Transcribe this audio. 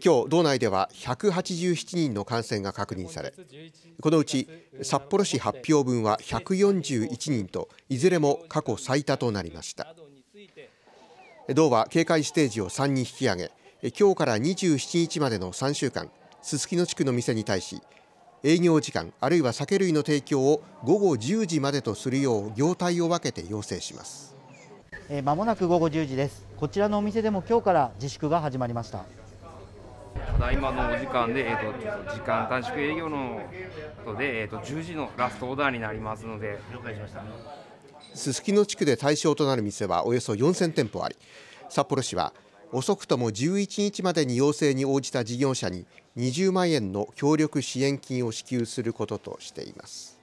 今日道内では187人の感染が確認されこのうち札幌市発表分は141人といずれも過去最多となりました道は警戒ステージを3に引き上げ今日から27日までの3週間すすきの地区の店に対し営業時間あるいは酒類の提供を午後10時までとするよう業態を分けて要請しますまもなく午後10時ですこちらのお店でも今日から自粛が始まりましたただいまのお時間で、えーと、時間短縮営業のことで、えーと、と10時のラストオーダーになりますので了解しましたすすきの地区で対象となる店はおよそ4000店舗あり札幌市は遅くとも11日までに要請に応じた事業者に20万円の協力支援金を支給することとしています。